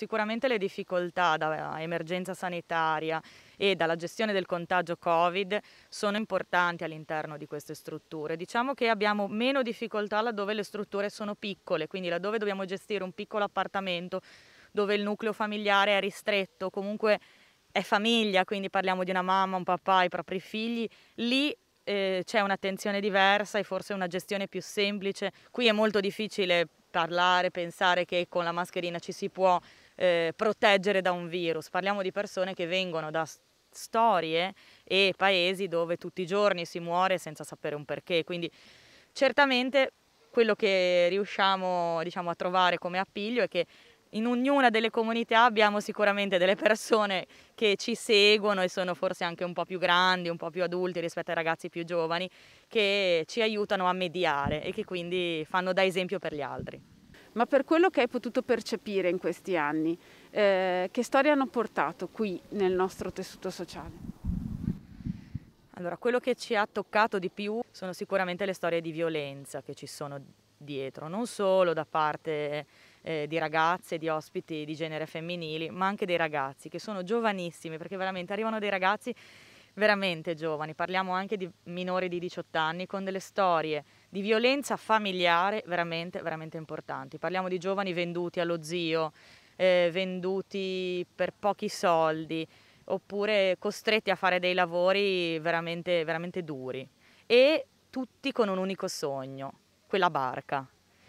sicuramente le difficoltà da emergenza sanitaria e dalla gestione del contagio Covid sono importanti all'interno di queste strutture. Diciamo che abbiamo meno difficoltà laddove le strutture sono piccole, quindi laddove dobbiamo gestire un piccolo appartamento dove il nucleo familiare è ristretto, comunque è famiglia, quindi parliamo di una mamma, un papà, i propri figli, lì eh, c'è un'attenzione diversa e forse una gestione più semplice. Qui è molto difficile parlare, pensare che con la mascherina ci si può eh, proteggere da un virus, parliamo di persone che vengono da storie e paesi dove tutti i giorni si muore senza sapere un perché, quindi certamente quello che riusciamo diciamo, a trovare come appiglio è che in ognuna delle comunità abbiamo sicuramente delle persone che ci seguono e sono forse anche un po' più grandi, un po' più adulti rispetto ai ragazzi più giovani, che ci aiutano a mediare e che quindi fanno da esempio per gli altri ma per quello che hai potuto percepire in questi anni. Eh, che storie hanno portato qui nel nostro tessuto sociale? Allora, quello che ci ha toccato di più sono sicuramente le storie di violenza che ci sono dietro, non solo da parte eh, di ragazze, di ospiti di genere femminili, ma anche dei ragazzi che sono giovanissimi, perché veramente arrivano dei ragazzi veramente giovani, parliamo anche di minori di 18 anni con delle storie di violenza familiare veramente, veramente importanti. Parliamo di giovani venduti allo zio, eh, venduti per pochi soldi, oppure costretti a fare dei lavori veramente, veramente duri. E tutti con un unico sogno, quella barca.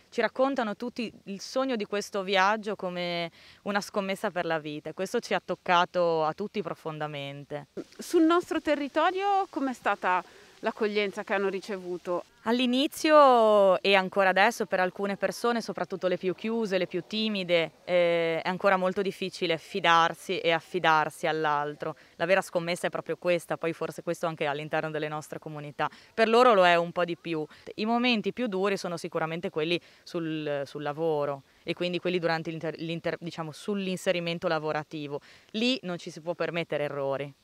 Ci raccontano tutti il sogno di questo viaggio come una scommessa per la vita e questo ci ha toccato a tutti profondamente. Sul nostro territorio com'è stata l'accoglienza che hanno ricevuto? All'inizio e ancora adesso per alcune persone, soprattutto le più chiuse, le più timide, eh, è ancora molto difficile fidarsi e affidarsi all'altro. La vera scommessa è proprio questa, poi forse questo anche all'interno delle nostre comunità. Per loro lo è un po' di più. I momenti più duri sono sicuramente quelli sul, sul lavoro e quindi quelli durante diciamo, sull'inserimento lavorativo. Lì non ci si può permettere errori,